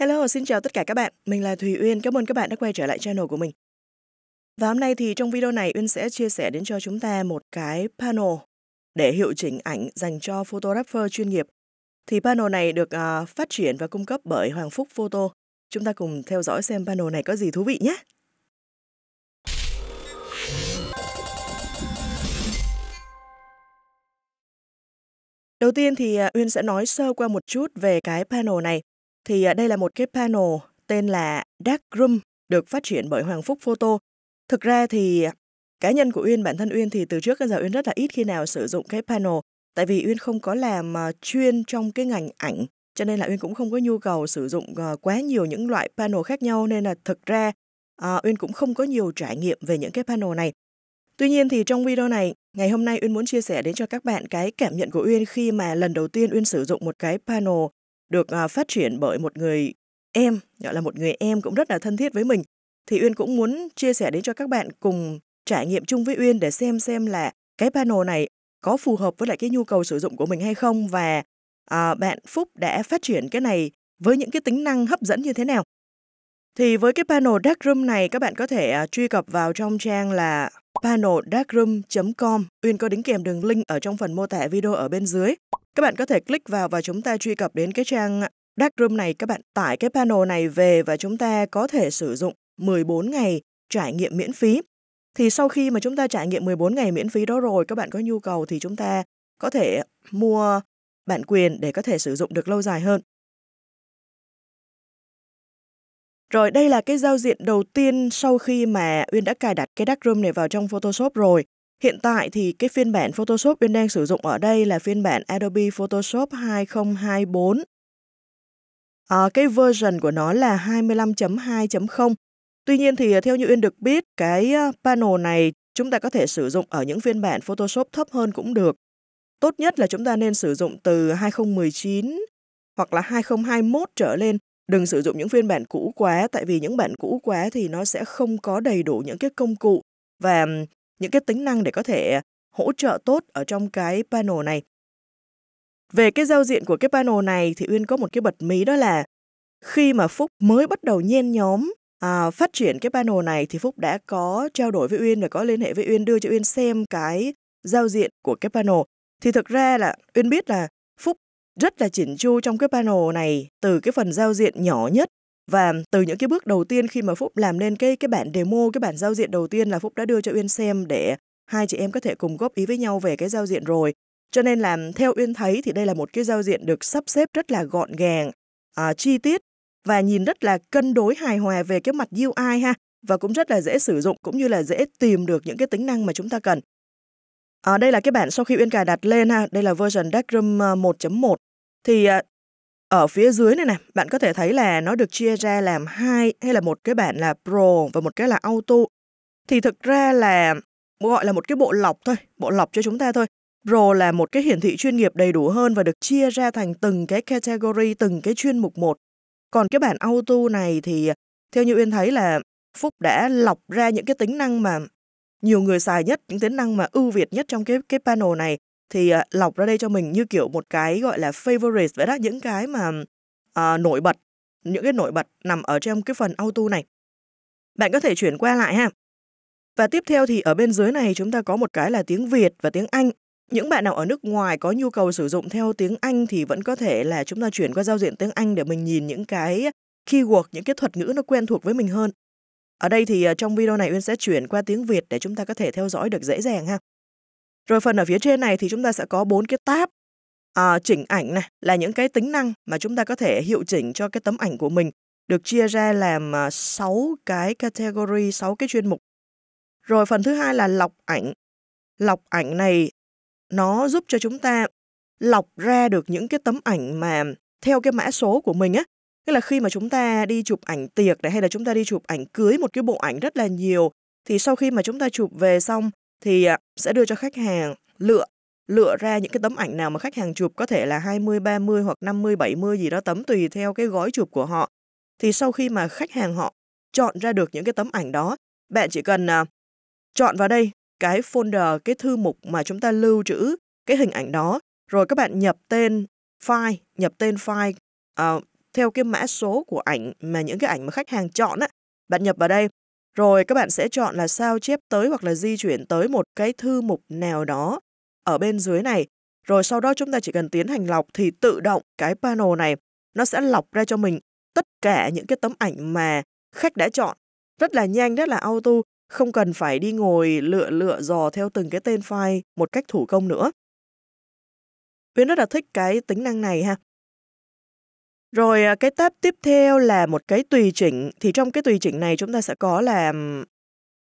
Hello, xin chào tất cả các bạn. Mình là Thùy Uyên. Cảm ơn các bạn đã quay trở lại channel của mình. Và hôm nay thì trong video này Uyên sẽ chia sẻ đến cho chúng ta một cái panel để hiệu chỉnh ảnh dành cho photographer chuyên nghiệp. Thì panel này được uh, phát triển và cung cấp bởi Hoàng Phúc Photo. Chúng ta cùng theo dõi xem panel này có gì thú vị nhé. Đầu tiên thì à, Uyên sẽ nói sơ qua một chút về cái panel này thì à, đây là một cái panel tên là Dark Room được phát triển bởi Hoàng Phúc Photo. Thực ra thì à, cá nhân của Uyên, bản thân Uyên thì từ trước đến giờ Uyên rất là ít khi nào sử dụng cái panel tại vì Uyên không có làm à, chuyên trong cái ngành ảnh cho nên là Uyên cũng không có nhu cầu sử dụng quá nhiều những loại panel khác nhau nên là thực ra Uyên cũng không có nhiều trải nghiệm về những cái panel này. Tuy nhiên thì trong video này, ngày hôm nay Uyên muốn chia sẻ đến cho các bạn cái cảm nhận của Uyên khi mà lần đầu tiên Uyên sử dụng một cái panel được à, phát triển bởi một người em, gọi là một người em cũng rất là thân thiết với mình. Thì Uyên cũng muốn chia sẻ đến cho các bạn cùng trải nghiệm chung với Uyên để xem xem là cái panel này có phù hợp với lại cái nhu cầu sử dụng của mình hay không và à, bạn Phúc đã phát triển cái này với những cái tính năng hấp dẫn như thế nào. Thì với cái panel Darkroom này các bạn có thể à, truy cập vào trong trang là paneldarkroom.com. Uyên có đính kèm đường link ở trong phần mô tả video ở bên dưới. Các bạn có thể click vào và chúng ta truy cập đến cái trang Darkroom này, các bạn tải cái panel này về và chúng ta có thể sử dụng 14 ngày trải nghiệm miễn phí. Thì sau khi mà chúng ta trải nghiệm 14 ngày miễn phí đó rồi, các bạn có nhu cầu thì chúng ta có thể mua bản quyền để có thể sử dụng được lâu dài hơn. Rồi đây là cái giao diện đầu tiên sau khi mà Uyên đã cài đặt cái Darkroom này vào trong Photoshop rồi. Hiện tại thì cái phiên bản Photoshop Uyên đang sử dụng ở đây là phiên bản Adobe Photoshop 2024. À, ờ, cái version của nó là 25.2.0. Tuy nhiên thì ờ, theo như Uyên được biết, cái ờ, panel này chúng ta có thể sử dụng ở những phiên bản Photoshop thấp hơn cũng được. Tốt nhất là chúng ta nên sử dụng từ 2019 hoặc là 2021 trở lên. Đừng sử dụng những phiên bản cũ quá, tại vì những bản cũ quá thì nó sẽ không có đầy đủ những cái công cụ và những cái tính năng để có thể ờ, hỗ trợ tốt ở trong cái panel này. Về cái giao diện của cái panel này thì Uyên có một cái bật mí đó là khi mà Phúc mới bắt đầu nhen nhóm à, phát triển cái panel này thì Phúc đã có trao đổi với Uyên và có liên hệ với Uyên đưa cho Uyên xem cái giao diện của cái panel. Thì thực ra là Uyên biết là Phúc rất là chỉnh chu trong cái panel này từ cái phần giao diện nhỏ nhất và từ những cái bước đầu tiên khi mà Phúc làm nên cái cái bản demo, cái bản giao diện đầu tiên là Phúc đã đưa cho Uyên xem để hai chị em có thể cùng góp ý với nhau về cái giao diện rồi. Cho nên là theo Uyên thấy thì đây là một cái giao diện được sắp xếp rất là gọn gàng, à, chi tiết và nhìn rất là cân đối hài hòa về cái mặt UI ha và cũng rất là dễ sử dụng cũng như là dễ tìm được những cái tính năng mà chúng ta cần. À, đây là cái bản sau khi Uyên cài đặt lên ha, đây là version Darkroom 1.1 à, thì à, ở phía dưới này này, bạn có thể thấy là nó được chia ra làm hai hay là một cái bản là Pro và một cái là Auto. Thì thực ra là gọi là một cái bộ lọc thôi, bộ lọc cho chúng ta thôi. Pro là một cái hiển thị chuyên nghiệp đầy đủ hơn và được chia ra thành từng cái category, từng cái chuyên mục một. Còn cái bản Auto này thì theo như Uyên thấy là Phúc đã lọc ra những cái tính năng mà nhiều người xài nhất, những tính năng mà ưu việt nhất trong cái cái panel này thì uh, lọc ra đây cho mình như kiểu một cái gọi là favorite vậy đó những cái mà uh, nổi bật những cái nổi bật nằm ở trong cái phần auto này bạn có thể chuyển qua lại ha và tiếp theo thì ở bên dưới này chúng ta có một cái là tiếng Việt và tiếng Anh những bạn nào ở nước ngoài có nhu cầu sử dụng theo tiếng Anh thì vẫn có thể là chúng ta chuyển qua giao diện tiếng Anh để mình nhìn những cái keyword, những cái thuật ngữ nó quen thuộc với mình hơn. Ở đây thì à, trong video này Uyên sẽ chuyển qua tiếng Việt để chúng ta có thể theo dõi được dễ dàng ha. Rồi phần ở phía trên này thì chúng ta sẽ có bốn cái tab à, chỉnh ảnh này là những cái tính năng mà chúng ta có thể hiệu chỉnh cho cái tấm ảnh của mình được chia ra làm 6 à, cái category, 6 cái chuyên mục. Rồi phần thứ hai là lọc ảnh. Lọc ảnh này nó giúp cho chúng ta lọc ra được những cái tấm ảnh mà theo cái mã số của mình á. Tức là khi mà chúng ta đi chụp ảnh tiệc này hay là chúng ta đi chụp ảnh cưới một cái bộ ảnh rất là nhiều thì sau khi mà chúng ta chụp về xong thì à, sẽ đưa cho khách hàng lựa lựa ra những cái tấm ảnh nào mà khách hàng chụp có thể là 20, 30 hoặc 50, 70 gì đó tấm tùy theo cái gói chụp của họ. Thì sau khi mà khách hàng họ chọn ra được những cái tấm ảnh đó, bạn chỉ cần à, chọn vào đây cái folder, cái thư mục mà chúng ta lưu trữ cái hình ảnh đó, rồi các bạn nhập tên file, nhập tên file uh, theo cái mã số của ảnh mà những cái ảnh mà khách hàng chọn á, bạn nhập vào đây rồi các bạn sẽ chọn là sao chép tới hoặc là di chuyển tới một cái thư mục nào đó ở bên dưới này. Rồi sau đó chúng ta chỉ cần tiến hành lọc thì tự động cái panel này nó sẽ lọc ra cho mình tất cả những cái tấm ảnh mà khách đã chọn. Rất là nhanh, rất là auto, không cần phải đi ngồi lựa lựa dò theo từng cái tên file một cách thủ công nữa. Uyên rất là thích cái tính năng này ha. Rồi à, cái tab tiếp theo là một cái tùy chỉnh. Thì trong cái tùy chỉnh này chúng ta sẽ có là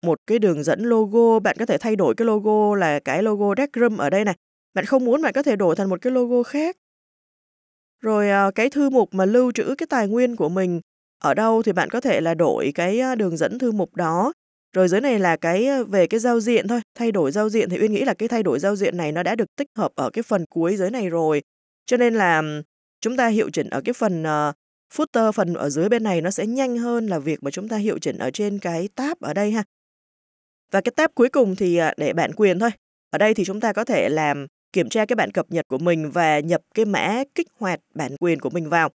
một cái đường dẫn logo. Bạn có thể thay đổi cái logo là cái logo Deckroom ở đây này. Bạn không muốn bạn có thể đổi thành một cái logo khác. Rồi à, cái thư mục mà lưu trữ cái tài nguyên của mình ở đâu thì bạn có thể là đổi cái à, đường dẫn thư mục đó. Rồi dưới này là cái về cái giao diện thôi, thay đổi giao diện thì Uyên nghĩ là cái thay đổi giao diện này nó đã được tích hợp ở cái phần cuối dưới này rồi. Cho nên là chúng ta hiệu chỉnh ở cái phần uh, footer phần ở dưới bên này nó sẽ nhanh hơn là việc mà chúng ta hiệu chỉnh ở trên cái tab ở đây ha. Và cái tab cuối cùng thì à, để bản quyền thôi. Ở đây thì chúng ta có thể làm kiểm tra cái bản cập nhật của mình và nhập cái mã kích hoạt bản quyền của mình vào.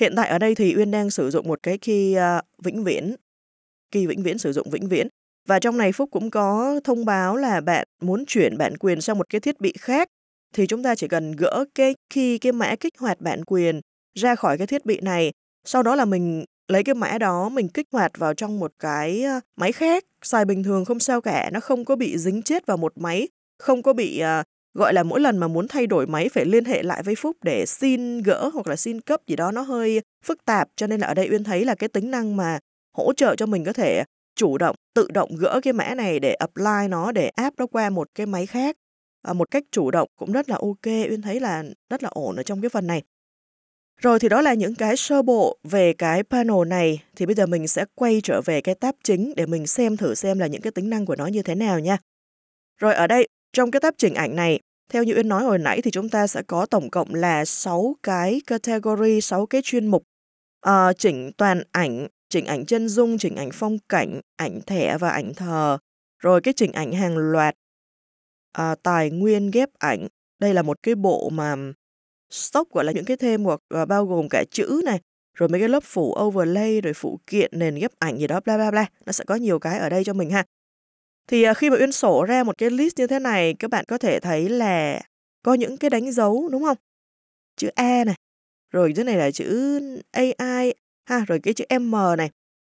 Hiện tại ở đây thì Uyên đang sử dụng một cái key ờ, vĩnh viễn, key vĩnh viễn sử dụng vĩnh viễn. Và trong này Phúc cũng có thông báo là bạn muốn chuyển bản quyền sang một cái thiết bị khác thì chúng ta chỉ cần gỡ cái khi cái mã kích hoạt bản quyền ra khỏi cái thiết bị này, sau đó là mình lấy cái mã đó mình kích hoạt vào trong một cái ờ, máy khác, xài bình thường không sao cả, nó không có bị dính chết vào một máy, không có bị uh, gọi là mỗi lần mà muốn thay đổi máy phải liên hệ lại với Phúc để xin gỡ hoặc là xin cấp gì đó nó hơi phức tạp cho nên là ở đây Uyên thấy là cái tính năng mà hỗ trợ cho mình có thể chủ động tự động gỡ cái mã này để apply nó để áp nó qua một cái máy khác Ờ, một cách chủ động cũng rất là ok uyên thấy là rất là ổn ở trong cái phần này rồi thì đó là những cái sơ bộ về cái panel này thì bây giờ mình sẽ quay trở về cái tab chính để mình xem thử xem là những cái tính năng của nó như thế nào nha rồi ở đây trong cái tab chỉnh ảnh này theo như Uyên nói hồi nãy thì chúng ta sẽ có tổng cộng là 6 cái category, 6 cái chuyên mục uh, chỉnh toàn ảnh, chỉnh ảnh chân dung, chỉnh ảnh phong cảnh, ảnh thẻ và ảnh thờ. Rồi cái chỉnh ảnh hàng loạt, à, tài nguyên ghép ảnh. Đây là một cái bộ mà stock gọi là những cái thêm hoặc à, bao gồm cả chữ này, rồi mấy cái lớp phủ overlay, rồi phụ kiện, nền ghép ảnh gì đó, bla bla bla. Nó sẽ có nhiều cái ở đây cho mình ha. Thì à, khi mà Uyên sổ ra một cái list như thế này, các bạn có thể thấy là có những cái đánh dấu đúng không? Chữ A này, rồi cái này là chữ AI, ha, rồi cái chữ M này.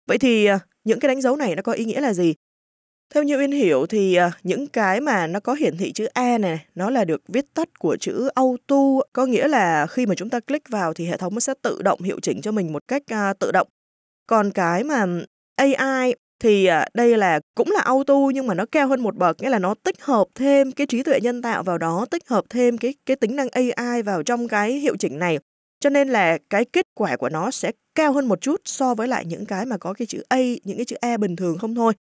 Vậy thì à, những cái đánh dấu này nó có ý nghĩa là gì? Theo như Uyên hiểu thì à, những cái mà nó có hiển thị chữ E này, nó là được viết tắt của chữ auto, có nghĩa là khi mà chúng ta click vào thì hệ thống nó sẽ tự động hiệu chỉnh cho mình một cách à, tự động. Còn cái mà AI thì à, đây là cũng là auto nhưng mà nó cao hơn một bậc, nghĩa là nó tích hợp thêm cái trí tuệ nhân tạo vào đó, tích hợp thêm cái cái tính năng AI vào trong cái hiệu chỉnh này. Cho nên là cái kết quả của nó sẽ cao hơn một chút so với lại những cái mà có cái chữ A, những cái chữ E bình thường không thôi.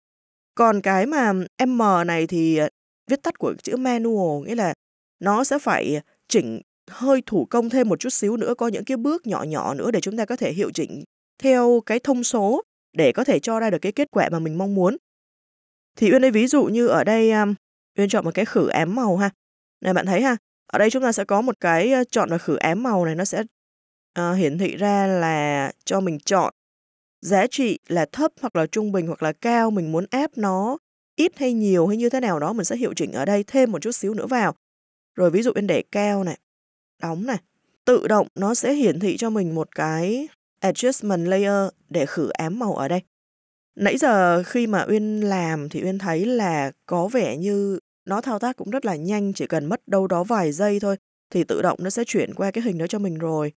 Còn cái mà M này thì ờ, viết tắt của chữ manual nghĩa là nó sẽ phải chỉnh hơi thủ công thêm một chút xíu nữa có những cái bước nhỏ nhỏ nữa để chúng ta có thể hiệu chỉnh theo cái thông số để có thể cho ra được cái kết quả mà mình mong muốn. Thì Uyên đây ví dụ như ở đây à, Uyên chọn một cái khử ém màu ha. Này bạn thấy ha, ở đây chúng ta sẽ có một cái ờ, chọn và khử ém màu này nó sẽ uh, hiển thị ra là cho mình chọn giá trị là thấp hoặc là trung bình hoặc là cao mình muốn ép nó ít hay nhiều hay như thế nào đó mình sẽ hiệu chỉnh ở đây thêm một chút xíu nữa vào rồi ví dụ bên để cao này đóng này tự động nó sẽ hiển thị cho mình một cái adjustment layer để khử ám màu ở đây nãy giờ khi mà uyên làm thì uyên thấy là có vẻ như nó thao tác cũng rất là nhanh chỉ cần mất đâu đó vài giây thôi thì tự động nó sẽ chuyển qua cái hình đó cho mình rồi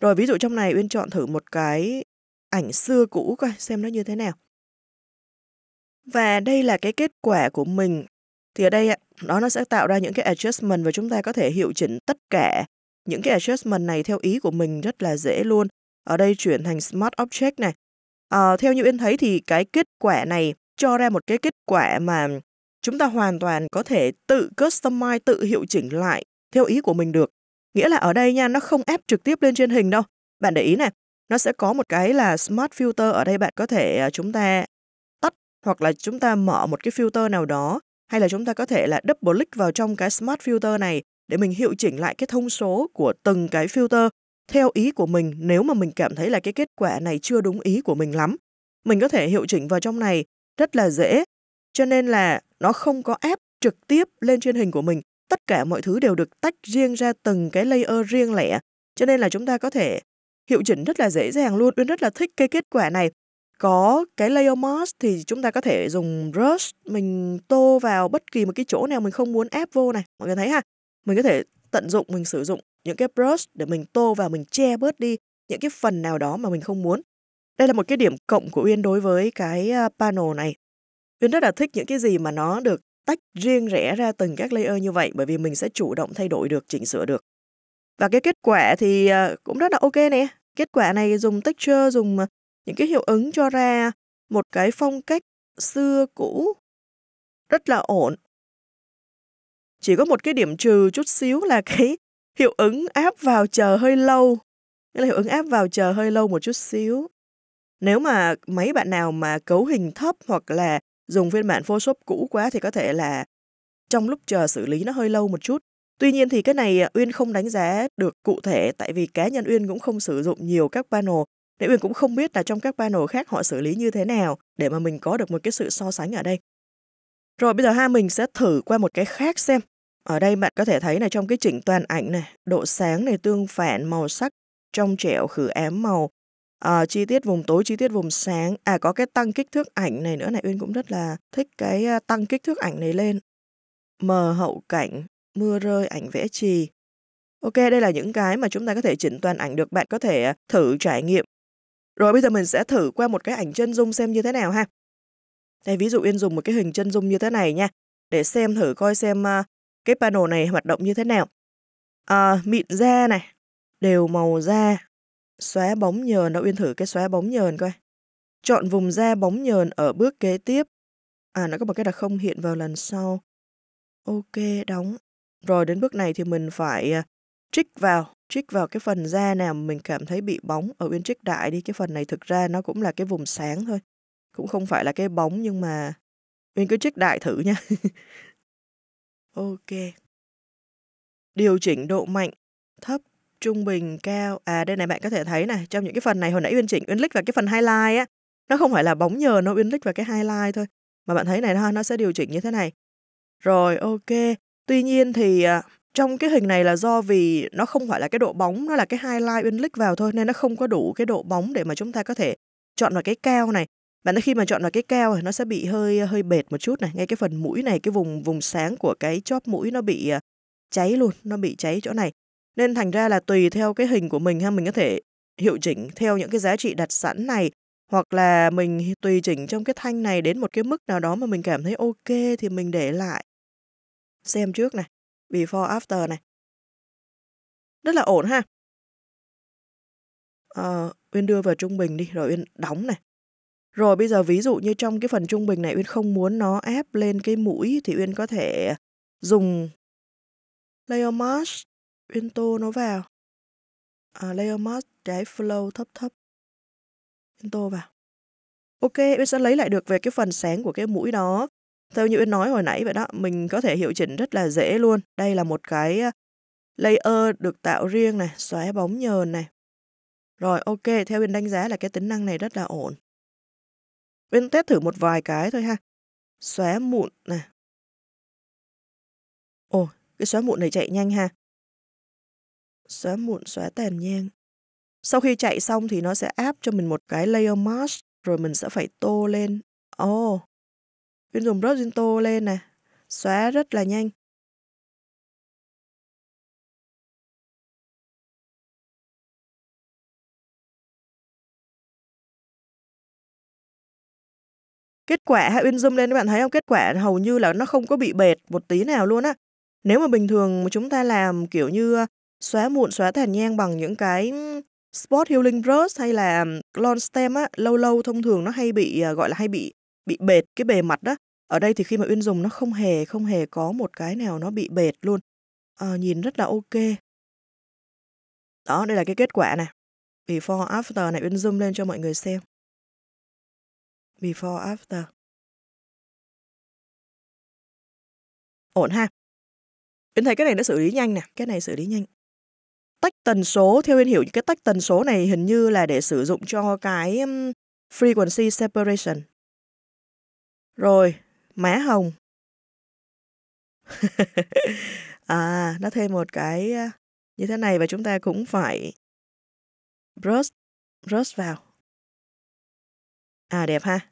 rồi ví dụ trong này uyên chọn thử một cái ảnh xưa cũ coi xem nó như thế nào. Và đây là cái kết quả của mình. Thì ở đây nó nó sẽ tạo ra những cái adjustment và chúng ta có thể hiệu chỉnh tất cả những cái adjustment này theo ý của mình rất là dễ luôn. Ở đây chuyển thành Smart Object này. À, theo như Yên thấy thì cái kết quả này cho ra một cái kết quả mà chúng ta hoàn toàn có thể tự customize, tự hiệu chỉnh lại theo ý của mình được. Nghĩa là ở đây nha, nó không ép trực tiếp lên trên hình đâu. Bạn để ý này, nó sẽ có một cái là Smart Filter ở đây bạn có thể à, chúng ta tắt hoặc là chúng ta mở một cái filter nào đó hay là chúng ta có thể là double click vào trong cái Smart Filter này để mình hiệu chỉnh lại cái thông số của từng cái filter theo ý của mình nếu mà mình cảm thấy là cái kết quả này chưa đúng ý của mình lắm. Mình có thể hiệu chỉnh vào trong này rất là dễ. Cho nên là nó không có ép trực tiếp lên trên hình của mình. Tất cả mọi thứ đều được tách riêng ra từng cái layer riêng lẻ. Cho nên là chúng ta có thể hiệu chỉnh rất là dễ dàng luôn Uyên rất là thích cái kết quả này có cái layer mask thì chúng ta có thể dùng brush mình tô vào bất kỳ một cái chỗ nào mình không muốn ép vô này mọi người thấy ha mình có thể tận dụng mình sử dụng những cái brush để mình tô vào mình che bớt đi những cái phần nào đó mà mình không muốn đây là một cái điểm cộng của Uyên đối với cái à, panel này Uyên rất là thích những cái gì mà nó được tách riêng rẽ ra từng các layer như vậy bởi vì mình sẽ chủ động thay đổi được, chỉnh sửa được. Và cái kết quả thì ờ, cũng rất là ok nè. Kết quả này dùng texture, dùng ờ, những cái hiệu ứng cho ra một cái phong cách xưa cũ rất là ổn. Chỉ có một cái điểm trừ chút xíu là cái hiệu ứng áp vào chờ hơi lâu. Nghĩa là hiệu ứng áp vào chờ hơi lâu một chút xíu. Nếu mà mấy bạn nào mà cấu hình thấp hoặc là dùng phiên bản Photoshop cũ quá thì có thể là trong lúc chờ xử lý nó hơi lâu một chút. Tuy nhiên thì cái này à, Uyên không đánh giá được cụ thể tại vì cá nhân Uyên cũng không sử dụng nhiều các panel nên Uyên cũng không biết là trong các panel khác họ xử lý như thế nào để mà mình có được một cái sự so sánh ở đây. Rồi bây giờ ha mình sẽ thử qua một cái khác xem. Ở đây bạn có thể thấy là trong cái chỉnh toàn ảnh này, độ sáng này tương phản, màu sắc trong trẻo khử ám màu, à, chi tiết vùng tối, chi tiết vùng sáng. À có cái tăng kích thước ảnh này nữa này, Uyên cũng rất là thích cái tăng kích thước ảnh này lên. Mờ hậu cảnh, mưa rơi, ảnh vẽ trì. Ok, đây là những cái mà chúng ta có thể chỉnh toàn ảnh được. Bạn có thể à, thử trải nghiệm. Rồi bây giờ mình sẽ thử qua một cái ảnh chân dung xem như thế nào ha. Đây, ví dụ Yên dùng một cái hình chân dung như thế này nha. Để xem thử coi xem à, cái panel này hoạt động như thế nào. À, mịn da này, đều màu da, xóa bóng nhờn. Đâu Yên thử cái xóa bóng nhờn coi. Chọn vùng da bóng nhờn ở bước kế tiếp. À, nó có một cái là không hiện vào lần sau. Ok, đóng. Rồi đến bước này thì mình phải à, trích vào, trích vào cái phần da nào mình cảm thấy bị bóng ở bên trích đại đi. Cái phần này thực ra nó cũng là cái vùng sáng thôi. Cũng không phải là cái bóng nhưng mà Uyên cứ trích đại thử nha. ok. Điều chỉnh độ mạnh, thấp, trung bình, cao. À đây này bạn có thể thấy này, trong những cái phần này hồi nãy Uyên chỉnh, Uyên click vào cái phần highlight á. Nó không phải là bóng nhờ, nó Uyên click vào cái highlight thôi. Mà bạn thấy này ha, nó sẽ điều chỉnh như thế này. Rồi ok, Tuy nhiên thì à, trong cái hình này là do vì nó không phải là cái độ bóng, nó là cái highlight in lick vào thôi nên nó không có đủ cái độ bóng để mà chúng ta có thể chọn vào cái keo này. Và nó khi mà chọn vào cái keo thì nó sẽ bị hơi à, hơi bệt một chút này, ngay cái phần mũi này, cái vùng vùng sáng của cái chóp mũi nó bị à, cháy luôn, nó bị cháy chỗ này. Nên thành ra là tùy theo cái hình của mình ha, mình có thể hiệu chỉnh theo những cái giá trị đặt sẵn này hoặc là mình tùy chỉnh trong cái thanh này đến một cái mức nào đó mà mình cảm thấy ok thì mình để lại xem trước này, before after này. Rất là ổn ha. À, Uyên đưa vào trung bình đi, rồi Uyên đóng này. Rồi bây giờ ví dụ như trong cái phần trung bình này Uyên không muốn nó ép lên cái mũi thì Uyên có thể dùng layer mask, Uyên tô nó vào. À, layer mask trái flow thấp thấp. Uyên tô vào. Ok, Uyên sẽ lấy lại được về cái phần sáng của cái mũi đó theo như Uyên nói hồi nãy vậy đó, mình có thể hiệu chỉnh rất là dễ luôn. Đây là một cái layer được tạo riêng này, xóa bóng nhờn này. Rồi ok, theo Uyên đánh giá là cái tính năng này rất là ổn. Uyên test thử một vài cái thôi ha. Xóa mụn này. Ồ, cái xóa mụn này chạy nhanh ha. Xóa mụn, xóa tàn nhang. Sau khi chạy xong thì nó sẽ áp cho mình một cái layer mask, rồi mình sẽ phải tô lên. Ồ, oh, Uyên dùng Rosinto lên nè, xóa rất là nhanh. Kết quả ha Uyên zoom lên các bạn thấy không? Kết quả hầu như là nó không có bị bệt một tí nào luôn á. Nếu mà bình thường chúng ta làm kiểu như ờ, xóa mụn, xóa thàn nhang bằng những cái Spot Healing Brush hay là Lawn Stem á, lâu lâu thông thường nó hay bị ờ, gọi là hay bị bị bệt cái bề mặt đó ở đây thì khi mà uyên dùng nó không hề không hề có một cái nào nó bị bệt luôn à, nhìn rất là ok đó đây là cái kết quả này before after này uyên zoom lên cho mọi người xem before after ổn ha uyên thấy cái này nó xử lý nhanh nè cái này xử lý nhanh tách tần số theo uyên hiểu cái tách tần số này hình như là để sử dụng cho cái frequency separation rồi, má hồng. à, nó thêm một cái như thế này và chúng ta cũng phải brush, brush vào. À, đẹp ha.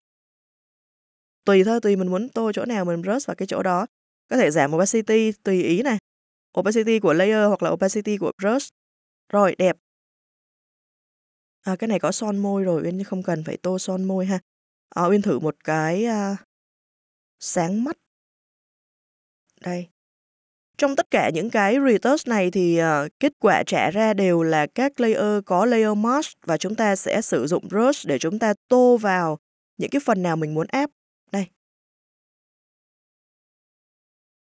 Tùy thôi, tùy mình muốn tô chỗ nào mình brush vào cái chỗ đó. Có thể giảm opacity tùy ý này. Opacity của layer hoặc là opacity của brush. Rồi, đẹp. À, cái này có son môi rồi, Uyên không cần phải tô son môi ha. À, Uyên thử một cái uh, sáng mắt. Đây. Trong tất cả những cái retouch này thì uh, kết quả trả ra đều là các layer có layer mask và chúng ta sẽ sử dụng brush để chúng ta tô vào những cái phần nào mình muốn ép Đây.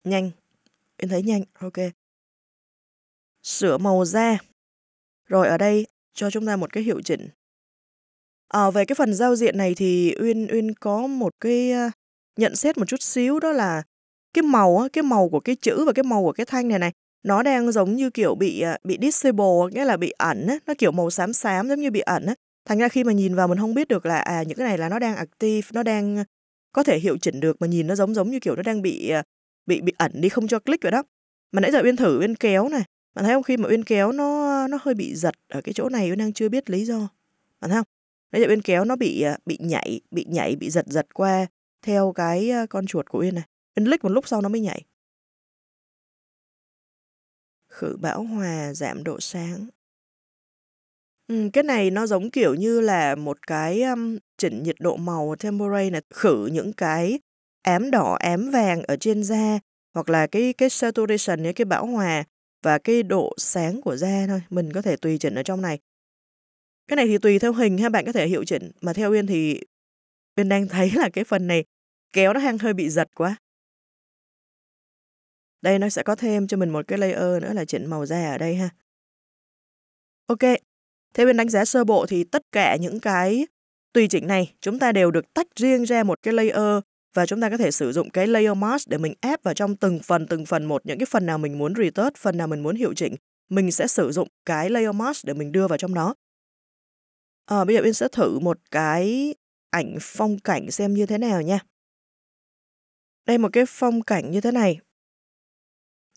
Nhanh. Em thấy nhanh. Ok. Sửa màu da. Rồi ở đây cho chúng ta một cái hiệu chỉnh. À, về cái phần giao diện này thì Uyên Uyên có một cái ờ, nhận xét một chút xíu đó là cái màu cái màu của cái chữ và cái màu của cái thanh này này nó đang giống như kiểu bị à, bị disable nghĩa là bị ẩn nó kiểu màu xám xám giống như bị ẩn thành ra khi mà nhìn vào mình không biết được là à những cái này là nó đang active nó đang có thể hiệu chỉnh được mà nhìn nó giống giống như kiểu nó đang bị à, bị bị ẩn đi không cho click vậy đó mà nãy giờ uyên thử uyên kéo này bạn thấy không khi mà uyên kéo nó nó hơi bị giật ở cái chỗ này uyên đang chưa biết lý do bạn thấy không nãy giờ uyên kéo nó bị à, bị nhảy bị nhảy bị giật giật qua theo cái con chuột của Uyên này. Uyên click một lúc sau nó mới nhảy. Khử bão hòa giảm độ sáng. Ừ, cái này nó giống kiểu như là một cái um, chỉnh nhiệt độ màu temporary này khử những cái ám đỏ, ám vàng ở trên da hoặc là cái cái saturation cái bão hòa và cái độ sáng của da thôi, mình có thể tùy chỉnh ở trong này. Cái này thì tùy theo hình ha, bạn có thể hiệu chỉnh mà theo Uyên thì Uyên đang thấy là cái phần này kéo nó hang hơi bị giật quá. Đây nó sẽ có thêm cho mình một cái layer nữa là chuyện màu da ở đây ha. Ok, Theo bên đánh giá sơ bộ thì tất cả những cái tùy chỉnh này chúng ta đều được tách riêng ra một cái layer và chúng ta có thể sử dụng cái layer mask để mình ép vào trong từng phần từng phần một những cái phần nào mình muốn retouch, phần nào mình muốn hiệu chỉnh. Mình sẽ sử dụng cái layer mask để mình đưa vào trong đó. À, ờ, bây giờ Uyên sẽ thử một cái ảnh phong cảnh xem như thế nào nha đây một cái phong cảnh như thế này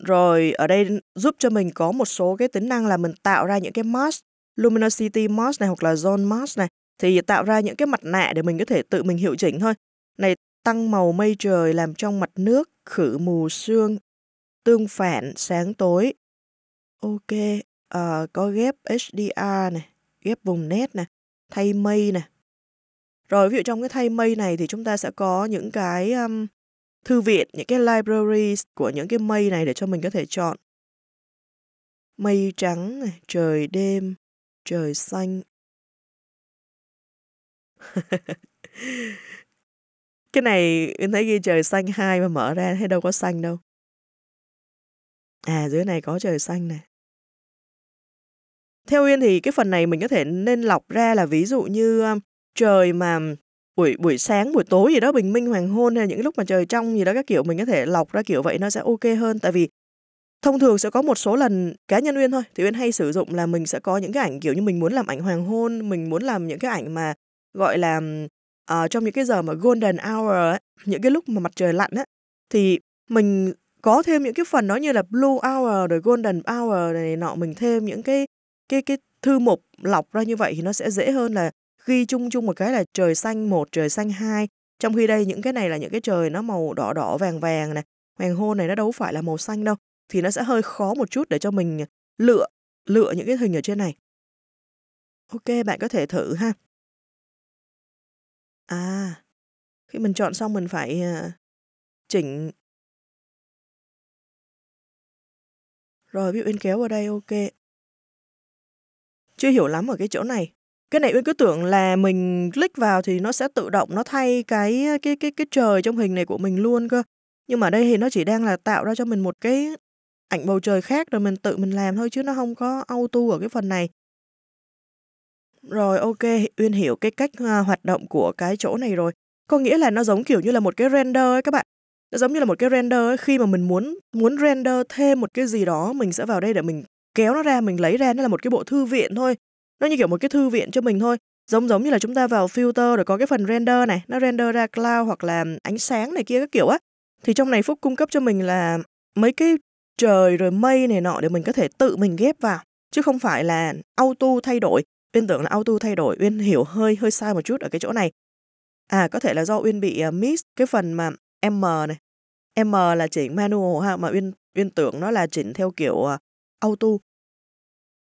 rồi ở đây giúp cho mình có một số cái tính năng là mình tạo ra những cái mask luminosity mask này hoặc là zone mask này thì tạo ra những cái mặt nạ để mình có thể tự mình hiệu chỉnh thôi này tăng màu mây trời làm trong mặt nước khử mù sương tương phản sáng tối ok à, có ghép HDR này ghép vùng nét này thay mây này rồi ví dụ trong cái thay mây này thì chúng ta sẽ có những cái um, thư viện, những cái libraries của những cái mây này để cho mình có thể chọn. Mây trắng, trời đêm, trời xanh. cái này Uyên thấy ghi trời xanh hai mà mở ra thấy đâu có xanh đâu. À dưới này có trời xanh nè. Theo Uyên thì cái phần này mình có thể nên lọc ra là ví dụ như um, trời mà buổi buổi sáng buổi tối gì đó bình minh hoàng hôn hay những lúc mà trời trong gì đó các kiểu mình có thể lọc ra kiểu vậy nó sẽ ok hơn tại vì thông thường sẽ có một số lần cá nhân uyên thôi thì uyên hay sử dụng là mình sẽ có những cái ảnh kiểu như mình muốn làm ảnh hoàng hôn mình muốn làm những cái ảnh mà gọi là uh, trong những cái giờ mà golden hour ấy, những cái lúc mà mặt trời lặn ấy, thì mình có thêm những cái phần nó như là blue hour rồi golden hour này nọ mình thêm những cái cái cái thư mục lọc ra như vậy thì nó sẽ dễ hơn là ghi chung chung một cái là trời xanh một trời xanh hai trong khi đây những cái này là những cái trời nó màu đỏ đỏ vàng vàng này hoàng hôn này nó đâu phải là màu xanh đâu thì nó sẽ hơi khó một chút để cho mình lựa lựa những cái hình ở trên này ok bạn có thể thử ha à khi mình chọn xong mình phải ờ, chỉnh rồi ví dụ in kéo vào đây ok chưa hiểu lắm ở cái chỗ này cái này Uyên cứ tưởng là mình click vào thì nó sẽ tự động nó thay cái cái cái cái trời trong hình này của mình luôn cơ. Nhưng mà đây thì nó chỉ đang là tạo ra cho mình một cái ảnh bầu trời khác rồi mình tự mình làm thôi chứ nó không có auto ở cái phần này. Rồi ok, Uyên hiểu cái cách à, hoạt động của cái chỗ này rồi. Có nghĩa là nó giống kiểu như là một cái render ấy các bạn. Nó giống như là một cái render ấy. Khi mà mình muốn muốn render thêm một cái gì đó, mình sẽ vào đây để mình kéo nó ra, mình lấy ra. Nó là một cái bộ thư viện thôi nó như kiểu một cái thư viện cho mình thôi giống giống như là chúng ta vào filter rồi có cái phần render này nó render ra cloud hoặc là ánh sáng này kia các kiểu á thì trong này phúc cung cấp cho mình là mấy cái trời rồi mây này nọ để mình có thể tự mình ghép vào chứ không phải là auto thay đổi uyên tưởng là auto thay đổi uyên hiểu hơi hơi sai một chút ở cái chỗ này à có thể là do uyên bị uh, miss cái phần mà m này m là chỉnh manual ha mà uyên uyên tưởng nó là chỉnh theo kiểu uh, auto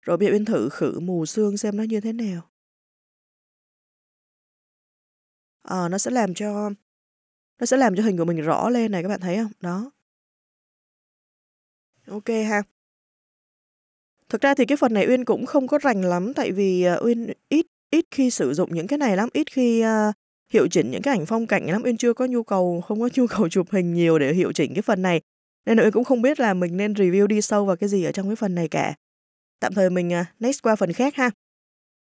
rồi Bia Uyên thử khử mù xương xem nó như thế nào. À, nó sẽ làm cho nó sẽ làm cho hình của mình rõ lên này các bạn thấy không? Đó. Ok ha. Thực ra thì cái phần này Uyên cũng không có rành lắm tại vì ờ, Uyên ít ít khi sử dụng những cái này lắm, ít khi uh, hiệu chỉnh những cái ảnh phong cảnh lắm. Uyên chưa có nhu cầu, không có nhu cầu chụp hình nhiều để hiệu chỉnh cái phần này. Nên là Uyên cũng không biết là mình nên review đi sâu vào cái gì ở trong cái phần này cả. Tạm thời mình à, next qua phần khác ha.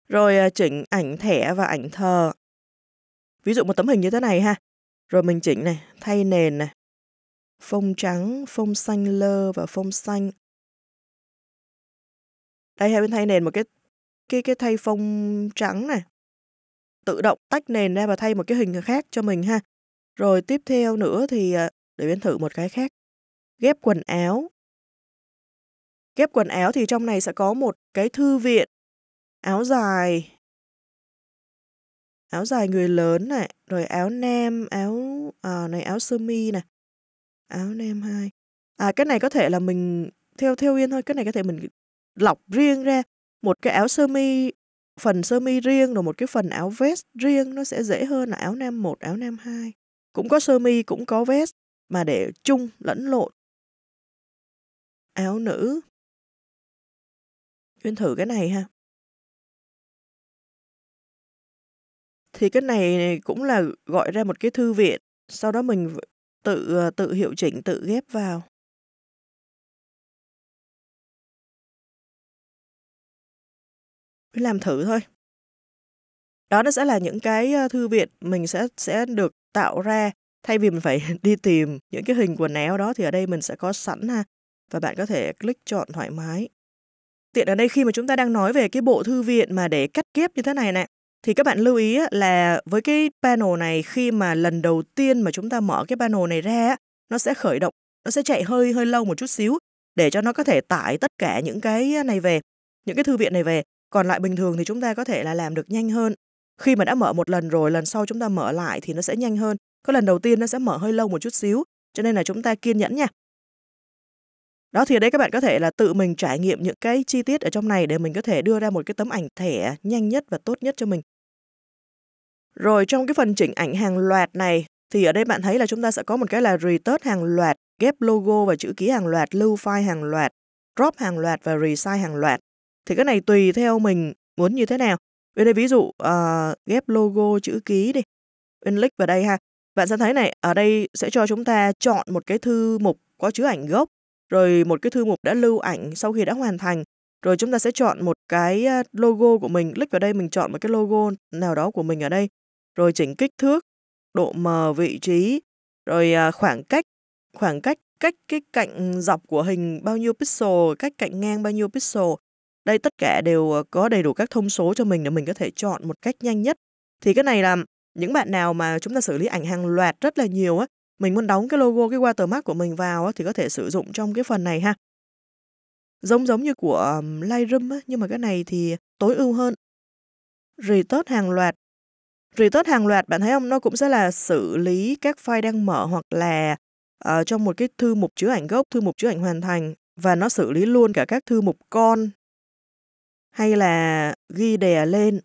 Rồi à, chỉnh ảnh thẻ và ảnh thờ. Ví dụ một tấm hình như thế này ha. Rồi mình chỉnh này, thay nền này. Phông trắng, phông xanh lơ và phông xanh. Đây hai bên thay nền một cái cái cái thay phông trắng này. Tự động tách nền ra và thay một cái hình khác cho mình ha. Rồi tiếp theo nữa thì à, để bên thử một cái khác. Ghép quần áo Ghép quần áo thì trong này sẽ có một cái thư viện, áo dài, áo dài người lớn này, rồi áo nam, áo à, này áo sơ mi này, áo nam hai. À cái này có thể là mình theo theo yên thôi, cái này có thể mình lọc riêng ra một cái áo sơ mi phần sơ mi riêng rồi một cái phần áo vest riêng nó sẽ dễ hơn là áo nam một áo nam hai Cũng có sơ mi cũng có vest mà để chung lẫn lộn. Áo nữ Uyên thử cái này ha. Thì cái này cũng là gọi ra một cái thư viện, sau đó mình tự ờ, tự hiệu chỉnh, tự ghép vào. làm thử thôi. Đó nó sẽ là những cái ờ, thư viện mình sẽ sẽ được tạo ra thay vì mình phải đi tìm những cái hình quần áo đó thì ở đây mình sẽ có sẵn ha và bạn có thể click chọn thoải mái tiện ở đây khi mà chúng ta đang nói về cái bộ thư viện mà để cắt ghép như thế này nè, thì các bạn lưu ý là với cái panel này khi mà lần đầu tiên mà chúng ta mở cái panel này ra nó sẽ khởi động nó sẽ chạy hơi hơi lâu một chút xíu để cho nó có thể tải tất cả những cái này về những cái thư viện này về còn lại bình thường thì chúng ta có thể là làm được nhanh hơn khi mà đã mở một lần rồi lần sau chúng ta mở lại thì nó sẽ nhanh hơn có lần đầu tiên nó sẽ mở hơi lâu một chút xíu cho nên là chúng ta kiên nhẫn nha đó thì ở đây các bạn có thể là tự mình trải nghiệm những cái chi tiết ở trong này để mình có thể đưa ra một cái tấm ảnh thẻ nhanh nhất và tốt nhất cho mình rồi trong cái phần chỉnh ảnh hàng loạt này thì ở đây bạn thấy là chúng ta sẽ có một cái là retouch hàng loạt ghép logo và chữ ký hàng loạt lưu file hàng loạt crop hàng loạt và resize hàng loạt thì cái này tùy theo mình muốn như thế nào bên đây ví dụ uh, ghép logo chữ ký đi bên click vào đây ha bạn sẽ thấy này ở đây sẽ cho chúng ta chọn một cái thư mục có chứa ảnh gốc rồi một cái thư mục đã lưu ảnh sau khi đã hoàn thành rồi chúng ta sẽ chọn một cái logo của mình click vào đây mình chọn một cái logo nào đó của mình ở đây rồi chỉnh kích thước độ mờ vị trí rồi à, khoảng cách khoảng cách cách cái cạnh dọc của hình bao nhiêu pixel cách cạnh ngang bao nhiêu pixel đây tất cả đều à, có đầy đủ các thông số cho mình để mình có thể chọn một cách nhanh nhất thì cái này là những bạn nào mà chúng ta xử lý ảnh hàng loạt rất là nhiều á mình muốn đóng cái logo cái watermark của mình vào thì có thể sử dụng trong cái phần này ha giống giống như của Lightroom nhưng mà cái này thì tối ưu hơn retouch hàng loạt retouch hàng loạt bạn thấy không nó cũng sẽ là xử lý các file đang mở hoặc là uh, trong một cái thư mục chứa ảnh gốc thư mục chứa ảnh hoàn thành và nó xử lý luôn cả các thư mục con hay là ghi đè lên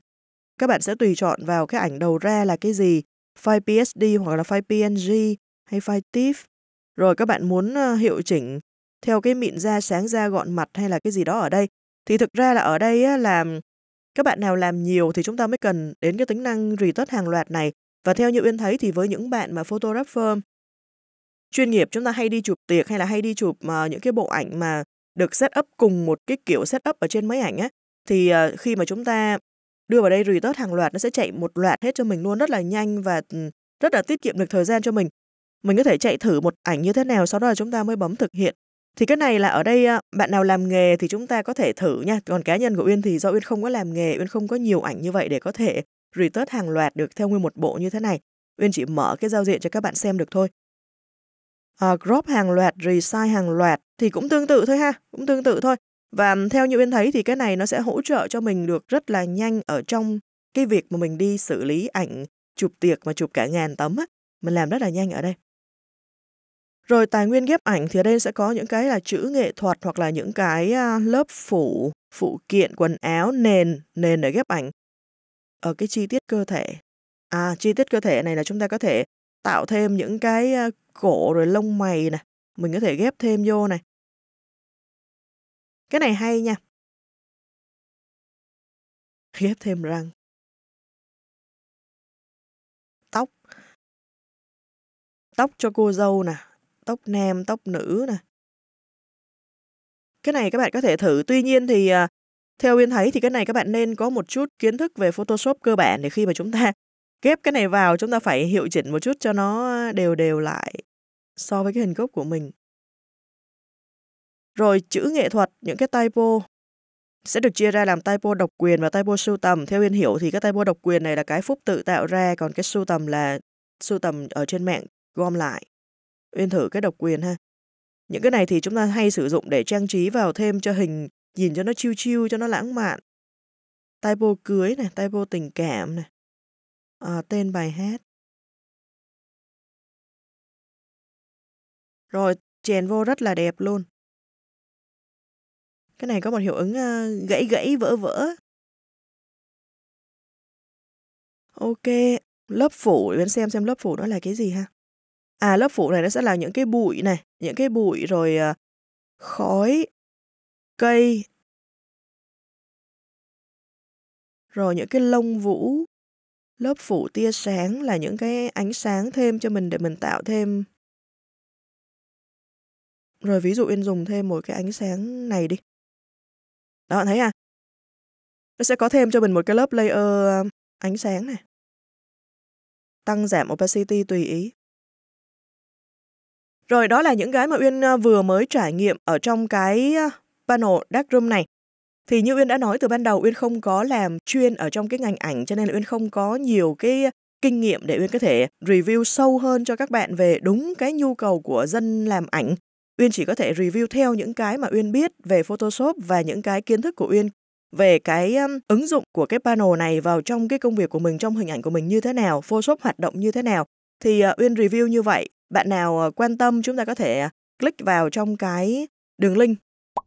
các bạn sẽ tùy chọn vào cái ảnh đầu ra là cái gì file PSD hoặc là file PNG hay file TIFF Rồi các bạn muốn ờ, hiệu chỉnh theo cái mịn da, sáng da, gọn mặt hay là cái gì đó ở đây. Thì thực ra là ở đây á, là các bạn nào làm nhiều thì chúng ta mới cần đến cái tính năng retouch hàng loạt này. Và theo như Uyên thấy thì với những bạn mà photographer chuyên nghiệp chúng ta hay đi chụp tiệc hay là hay đi chụp mà ờ, những cái bộ ảnh mà được set up cùng một cái kiểu set up ở trên máy ảnh á thì ờ, khi mà chúng ta đưa vào đây retouch hàng loạt nó sẽ chạy một loạt hết cho mình luôn rất là nhanh và rất là tiết kiệm được thời gian cho mình mình có thể chạy thử một ảnh như thế nào sau đó là chúng ta mới bấm thực hiện thì cái này là ở đây bạn nào làm nghề thì chúng ta có thể thử nha còn cá nhân của uyên thì do uyên không có làm nghề uyên không có nhiều ảnh như vậy để có thể retouch hàng loạt được theo nguyên một bộ như thế này uyên chỉ mở cái giao diện cho các bạn xem được thôi à, crop hàng loạt resize hàng loạt thì cũng tương tự thôi ha cũng tương tự thôi và theo như uyên thấy thì cái này nó sẽ hỗ trợ cho mình được rất là nhanh ở trong cái việc mà mình đi xử lý ảnh chụp tiệc mà chụp cả ngàn tấm á mình làm rất là nhanh ở đây rồi tài nguyên ghép ảnh thì ở đây sẽ có những cái là chữ nghệ thuật hoặc là những cái à, lớp phủ, phụ kiện, quần áo, nền, nền để ghép ảnh. Ở ờ, cái chi tiết cơ thể. À, chi tiết cơ thể này là chúng ta có thể tạo thêm những cái à, cổ rồi lông mày này. Mình có thể ghép thêm vô này. Cái này hay nha. Ghép thêm răng. Tóc. Tóc cho cô dâu nè tóc nam tóc nữ nè cái này các bạn có thể thử tuy nhiên thì à, theo Uyên thấy thì cái này các bạn nên có một chút kiến thức về Photoshop cơ bản để khi mà chúng ta ghép cái này vào chúng ta phải hiệu chỉnh một chút cho nó đều đều lại so với cái hình gốc của mình. Rồi chữ nghệ thuật, những cái typo sẽ được chia ra làm typo độc quyền và typo sưu tầm. Theo Uyên hiểu thì cái typo độc quyền này là cái Phúc tự tạo ra, còn cái sưu tầm là sưu tầm ở trên mạng gom lại. Uyên thử cái độc quyền ha. Những cái này thì chúng ta hay sử dụng để trang trí vào thêm cho hình, nhìn cho nó chiêu chiêu, cho nó lãng mạn. Typo cưới này, typo tình cảm này. À, tên bài hát. Rồi, chèn vô rất là đẹp luôn. Cái này có một hiệu ứng uh, gãy gãy vỡ vỡ. Ok, lớp phủ, để xem xem lớp phủ đó là cái gì ha à lớp phủ này nó sẽ là những cái bụi này, những cái bụi rồi uh, khói, cây, rồi những cái lông vũ, lớp phủ tia sáng là những cái ánh sáng thêm cho mình để mình tạo thêm. Rồi ví dụ Yên dùng thêm một cái ánh sáng này đi. Đó, bạn thấy à? Nó sẽ có thêm cho mình một cái lớp layer ờ, ánh sáng này. Tăng giảm opacity tùy ý. Rồi đó là những cái mà Uyên ờ, vừa mới trải nghiệm ở trong cái ờ, panel darkroom này. Thì như Uyên đã nói từ ban đầu, Uyên không có làm chuyên ở trong cái ngành ảnh cho nên là Uyên không có nhiều cái kinh nghiệm để Uyên có thể review sâu hơn cho các bạn về đúng cái nhu cầu của dân làm ảnh. Uyên chỉ có thể review theo những cái mà Uyên biết về Photoshop và những cái kiến thức của Uyên về cái um, ứng dụng của cái panel này vào trong cái công việc của mình, trong hình ảnh của mình như thế nào, Photoshop hoạt động như thế nào. Thì uh, Uyên review như vậy bạn nào ờ, quan tâm chúng ta có thể ờ, click vào trong cái đường link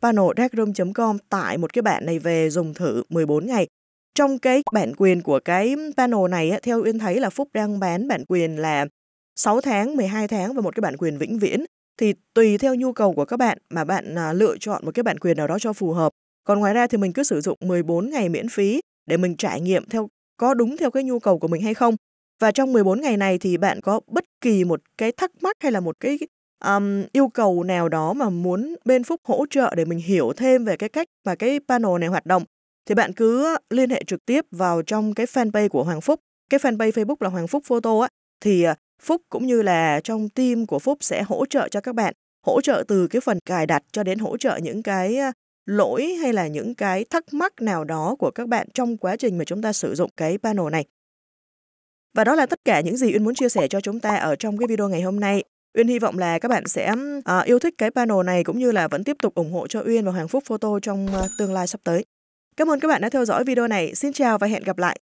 paneldarkroom.com tải một cái bạn này về dùng thử 14 ngày. Trong cái bản quyền của cái panel này, theo Uyên thấy là Phúc đang bán bản quyền là 6 tháng, 12 tháng và một cái bản quyền vĩnh viễn. Thì tùy theo nhu cầu của các bạn mà bạn à, lựa chọn một cái bản quyền nào đó cho phù hợp. Còn ngoài ra thì mình cứ sử dụng 14 ngày miễn phí để mình trải nghiệm theo có đúng theo cái nhu cầu của mình hay không. Và trong 14 ngày này thì bạn có bất kỳ một cái thắc mắc hay là một cái um, yêu cầu nào đó mà muốn bên Phúc hỗ trợ để mình hiểu thêm về cái cách mà cái panel này hoạt động thì bạn cứ liên hệ trực tiếp vào trong cái fanpage của Hoàng Phúc. Cái fanpage Facebook là Hoàng Phúc Photo á thì ờ, Phúc cũng như là trong team của Phúc sẽ hỗ trợ cho các bạn, hỗ trợ từ cái phần cài đặt cho đến hỗ trợ những cái ờ, lỗi hay là những cái thắc mắc nào đó của các bạn trong quá trình mà chúng ta sử dụng cái panel này. Và đó là tất cả những gì Uyên muốn chia sẻ cho chúng ta ở trong cái video ngày hôm nay. Uyên hy vọng là các bạn sẽ à, yêu thích cái panel này cũng như là vẫn tiếp tục ủng hộ cho Uyên và Hoàng Phúc Photo trong à, tương lai sắp tới. Cảm ơn các bạn đã theo dõi video này. Xin chào và hẹn gặp lại.